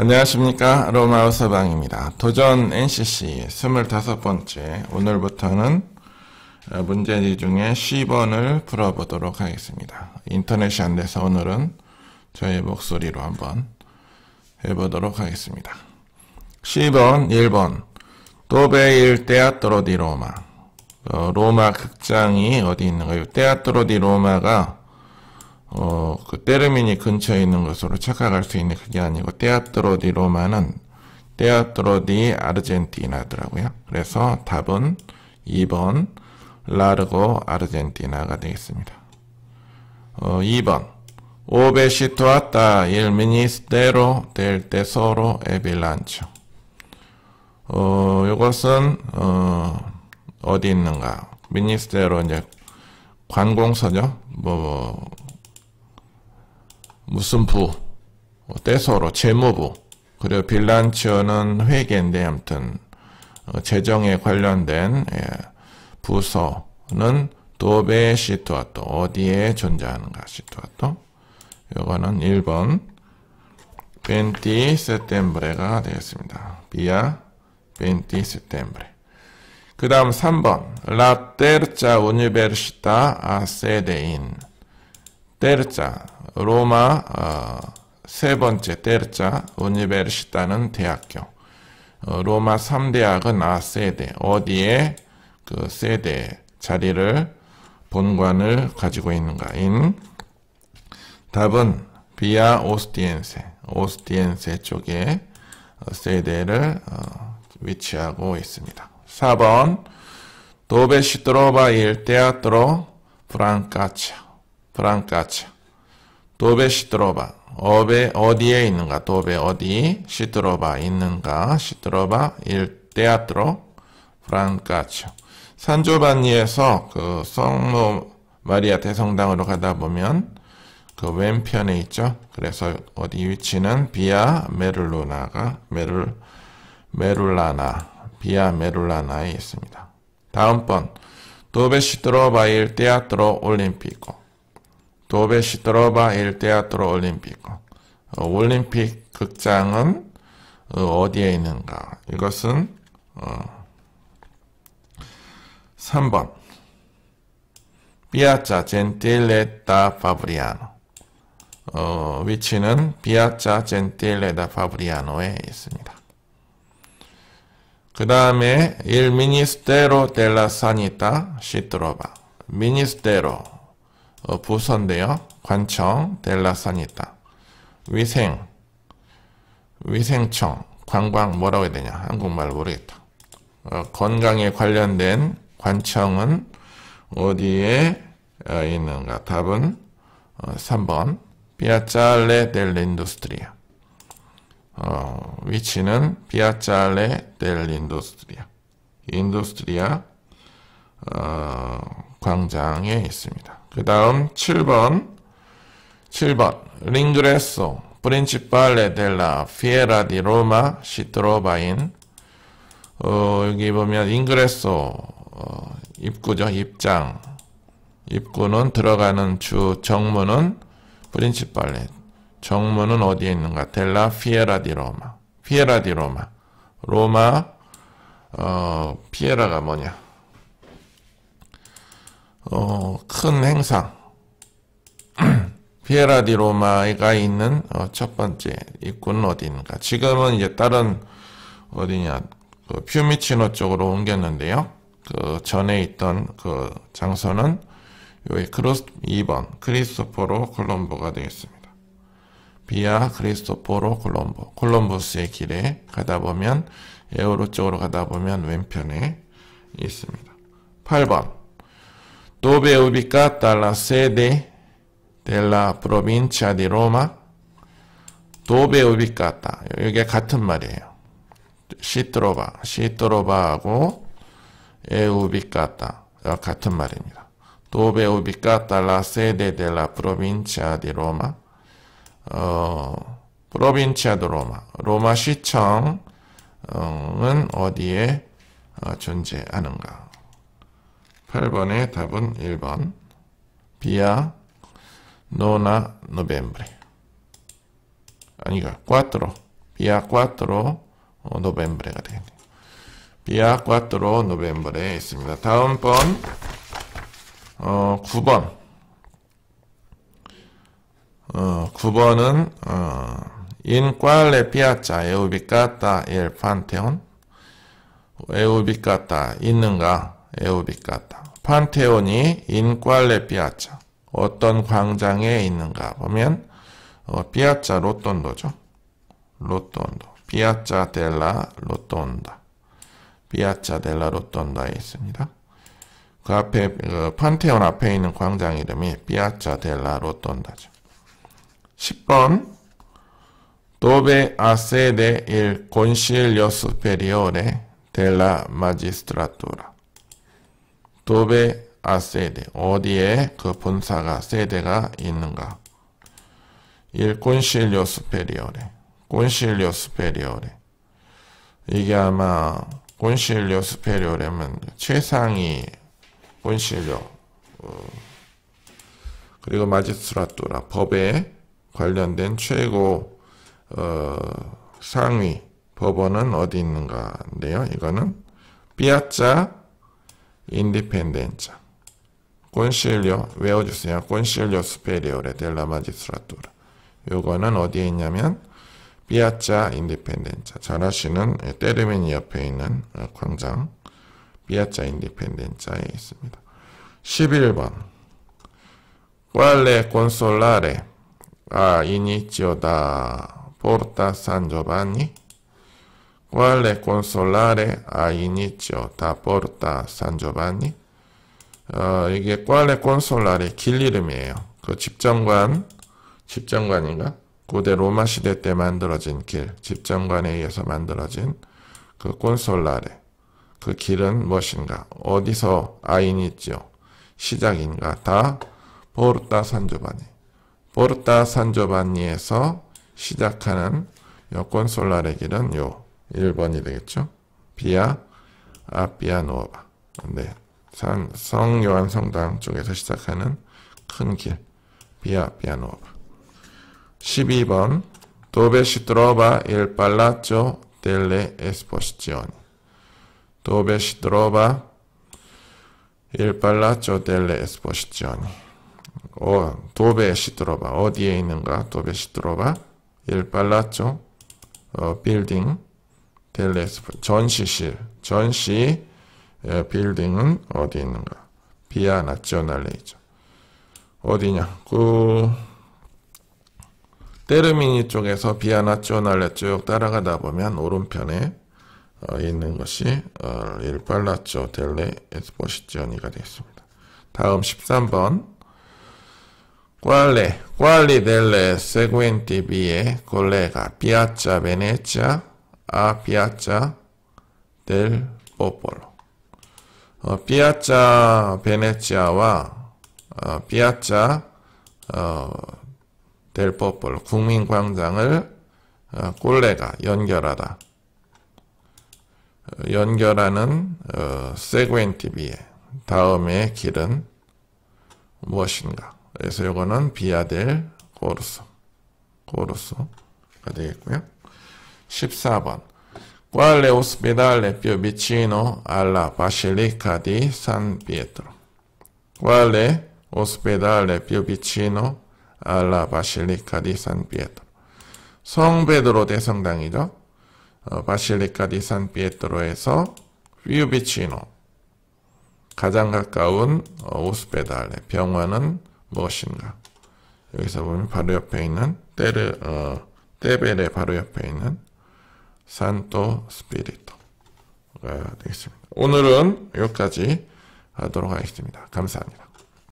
안녕하십니까 로마우서 방입니다. 도전 NCC 25번째 오늘부터는 어, 문제지 중에 10번을 풀어보도록 하겠습니다. 인터넷이 안 돼서 오늘은 저의 목소리로 한번 해보도록 하겠습니다. 10번 1번 도베 일대아 또로디 로마 어, 로마 극장이 어디 있는가요? 테아트로디 로마가 어, 그 때르미니 근처에 있는 것으로 착각할 수 있는 그게 아니고 떼아트로디 로마는 떼아트로디 아르헨티나더라고요. 그래서 답은 2번 라르고 아르헨티나가 되겠습니다. 어, 2번 오베 시투아타 일 미니스테로 델 테소로 에빌란초 어, 이것은 어, 어디 있는가? 미니스테로 이제 관공서죠. 뭐, 뭐 무슨 부, 떼소로 재무부, 그리고 빌란치어는 회계인데 아무튼 어, 재정에 관련된 예, 부서는 도베 시투아토 어디에 존재하는가 시투아토 요거는 1번 벤티 세템브레가 되겠습니다. 비아 벤티 세템브레 그 다음 3번 라 테르차 우니베르시타 아세데인 테르차 로마 어, 세 번째 때르자오니베르시다는 대학교 어, 로마 3대학은 아 세대 어디에 그 세대 자리를 본관을 가지고 있는가인 답은 비아 오스티엔세 오스티엔세 쪽에 어, 세대를 어, 위치하고 있습니다. 4번 도베시트로바 일대아트로 프랑카차 프랑카차 도베 시트로바 어베 어디에 있는가 도베 어디 시트로바 있는가 시트로바 일데아트로 프란카치오 산조반니에서 그 성모 마리아 대성당으로 가다 보면 그 왼편에 있죠. 그래서 어디 위치는 비아 메를루나가 메를 메룰라나 비아 메룰라나에 있습니다. 다음번 도베시드로바일 데아트로 올림피코 도베시트로바 일대아트로 올림픽. 어, 올림픽 극장은 어, 디에 있는가? 이것은 어, 3번 비아자 젠틸레다 파브리아노 어, 위치는 비아자 젠틸레다 파브리아노에 있습니다. 그 다음에 일 미니스테로 델라 사니타 시트로바 미니스테로 어, 부서인데요. 관청, 델라산이 있다. 위생, 위생청, 관광 뭐라고 해야 되냐. 한국말 모르겠다. 어, 건강에 관련된 관청은 어디에 어, 있는가. 답은 어, 3번 피아짤레 델 인도스트리아. 어, 위치는 피아짤레 델 인도스트리아. 인도스트리아 어, 광장에 있습니다. 그 다음 7번 7번 링그레소 프린치팔레 델라 피에라 디 로마 시트로바인 어, 여기 보면 잉그레소 어, 입구죠 입장 입구는 들어가는 주 정문은 프린치팔레 정문은 어디에 있는가 델라 피에라 디 로마 피에라 디 로마 로마 어, 피에라가 뭐냐 어, 큰 행사 피에라 디 로마가 있는 어, 첫 번째 입구는 어디인가? 지금은 이제 다른 어디냐 그 퓨미치노 쪽으로 옮겼는데요. 그 전에 있던 그 장소는 여기 크로스 2번 크리스토포로 콜롬보가 되겠습니다. 비아 크리스토포로 콜롬보 콜롬버스의 길에 가다 보면 에오로 쪽으로 가다 보면 왼편에 있습니다. 8번 dove è ubicata la sede della provincia di Roma? dove è ubicata? 이게 같은 말이에요. 시트로바, 시트로바하고 è ubicata 같은 말입니다. dove è ubicata la sede della provincia di Roma? 어, provincia di Roma, 로마 시청은 어디에 존재하는가? 8번의 답은 1번. 비아 노나 노벤브레. 아니가 꽈트로. 비아 꽈트로 어, 노벤브레가 되겠네요. 비아 꽈트로 노벤브레에 있습니다. 다음번 어, 9번. 어, 9번은 어, in quale piazza è ubicata il p a n t e o n è ubicata 있는가? 에우비카타. 판테온이 인꽐레 삐아차. 어떤 광장에 있는가 보면 어, 삐아차 로톤도죠. 로톤도. 삐아차 델라 로톤다. 삐아차 델라 로톤다에 있습니다. 그 앞에 그 판테온 앞에 있는 광장 이름이 삐아차 델라 로톤다죠. 10번 도베 아세데 일 콘실리오 스페리오레 델라 마지스트라투라 도베 아세데 어디에 그 본사가 세대가 있는가? 1. 콘실리오 스페리오레 콘실리오 스페리오레 이게 아마 콘실리오 스페리오레면 최상위 콘실리오 어, 그리고 마지스라토라 법에 관련된 최고 어, 상위 법원은 어디 있는가인데요. 이거는 비아자 indipendenza. Consiglio, 외워주세요. Consiglio superiore della magistratura. 요거는 어디에 있냐면, 비아짜 인디펜덴자. 잘 아시는 테르미니 옆에 있는 광장, 비아짜 인디펜덴자에 있습니다. 11번. Quale consolare a inizio da Porta San Giovanni? quale consolare a inizio da porta San Giovanni? 어, 이게 quale consolare 길 이름이에요. 그 집정관, 집정관인가? 고대 로마 시대 때 만들어진 길, 집정관에 의해서 만들어진 그 c o n s 그 길은 무엇인가? 어디서 아 i n i z 시작인가? 다 포르타 산조바니. 포르타 산조바니에서 시작하는 여권 솔라레 길은 요 1번이 되겠죠. 비아 아비아노바. 네. 산, 성 요한 성당 쪽에서 시작하는 큰 길. 비아 비아노바. 12번 Dove si trova il palazzo delle esposizioni? Dove si trova il palazzo delle esposizioni? 어, dove si trova? 어디에 있는가? Dove si trova? Il palazzo, 어, building. 델레스프 전시실 전시 예, 빌딩은 어디 있는가? 비아 나치오날레이죠. 어디냐? 그 테르미니 쪽에서 비아 나치오날레 쭉 따라가다 보면 오른편에 어, 있는 것이 어, 일발라쪼 델레 에스포시지오니가 되겠습니다. 다음 13번 quale quali delle s e g u e n t a piazza del popolo. 어, 피아짜 베네치아와 어, 피아짜 어, 델 포폴 국민광장을 어, 꼴레가 연결하다. 어, 연결하는 어, 세구엔티비에 다음의 길은 무엇인가? 그래서 이거는 비아델 고르소 고르소가 되겠고요. 14번. ¿Cuál es el hospital es più vicino alla Basilica di San Pietro? ¿Cuál es el hospital es più vicino alla Basilica di San Pietro? 성베드로 대성당이죠. 어, 바실리카 디산 피에트로에서 휘우비치노 가장 가까운 어, 오스페달레 병원은 무엇인가? 여기서 보면 바로 옆에 있는 테르 어, 테베레 바로 옆에 있는 산토 스피리토가 되겠습니다. 네, 오늘은 여기까지 하도록 하겠습니다. 감사합니다.